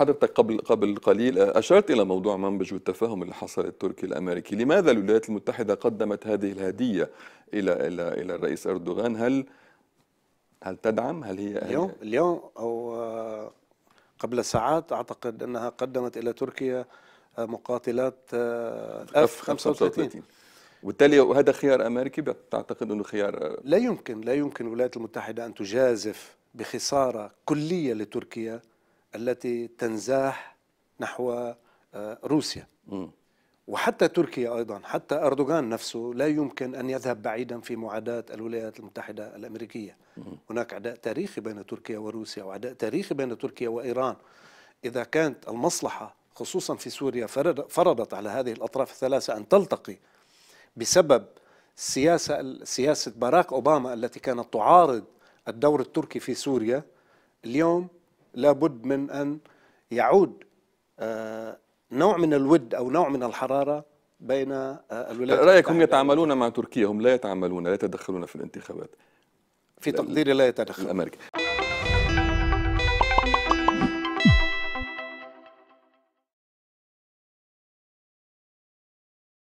حضرتك قبل قبل قليل آه، اشرت الى موضوع منبج والتفاهم اللي حصل التركي الامريكي، لماذا الولايات المتحده قدمت هذه الهديه الى الى الى الرئيس اردوغان؟ هل هل تدعم؟ هل هي اليوم هي اليوم او آه، قبل ساعات اعتقد انها قدمت الى تركيا آه، مقاتلات اف 35 وبالتالي هذا خيار امريكي بتعتقد انه خيار لا يمكن لا يمكن الولايات المتحده ان تجازف بخساره كليه لتركيا التي تنزاح نحو آه، روسيا وحتى تركيا ايضا حتى اردوغان نفسه لا يمكن ان يذهب بعيدا في معاداه الولايات المتحده الامريكيه هناك عداء تاريخي بين تركيا وروسيا وعداء تاريخي بين تركيا وايران اذا كانت المصلحه خصوصا في سوريا فرضت على هذه الاطراف الثلاثه ان تلتقي بسبب سياسه سياسه باراك اوباما التي كانت تعارض الدور التركي في سوريا اليوم لابد من أن يعود آه، نوع من الود أو نوع من الحرارة بين آه، الولايات رأيك هم يتعاملون مع تركيا هم لا يتعاملون لا يتدخلون في الانتخابات في تقديري لا يتدخل الأمريكي